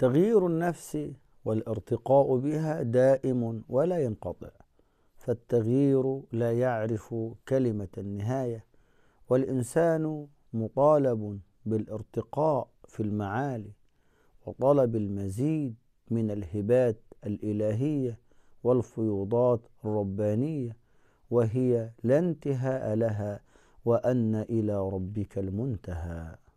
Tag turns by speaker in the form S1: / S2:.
S1: تغيير النفس والارتقاء بها دائم ولا ينقطع فالتغيير لا يعرف كلمه النهايه والانسان مطالب بالارتقاء في المعالي وطلب المزيد من الهبات الالهيه والفيوضات الربانيه وهي لا انتهاء لها وان الى ربك المنتهى